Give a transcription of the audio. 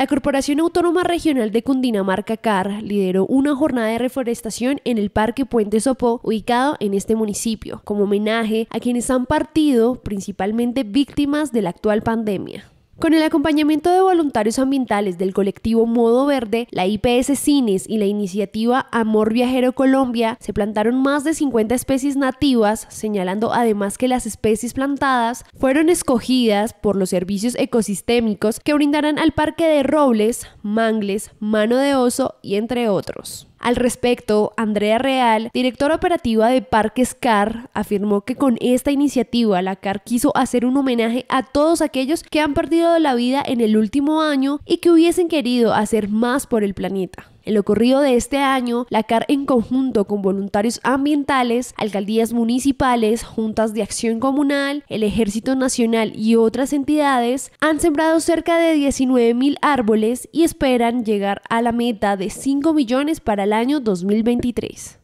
La Corporación Autónoma Regional de Cundinamarca CAR lideró una jornada de reforestación en el Parque Puente Sopó, ubicado en este municipio, como homenaje a quienes han partido, principalmente víctimas de la actual pandemia. Con el acompañamiento de voluntarios ambientales del colectivo Modo Verde, la IPS Cines y la iniciativa Amor Viajero Colombia, se plantaron más de 50 especies nativas, señalando además que las especies plantadas fueron escogidas por los servicios ecosistémicos que brindarán al Parque de Robles, Mangles, Mano de Oso y entre otros. Al respecto, Andrea Real, directora operativa de Parques CAR, afirmó que con esta iniciativa la CAR quiso hacer un homenaje a todos aquellos que han perdido la vida en el último año y que hubiesen querido hacer más por el planeta. En lo de este año, la CAR en conjunto con voluntarios ambientales, alcaldías municipales, juntas de acción comunal, el Ejército Nacional y otras entidades han sembrado cerca de 19.000 árboles y esperan llegar a la meta de 5 millones para el año 2023.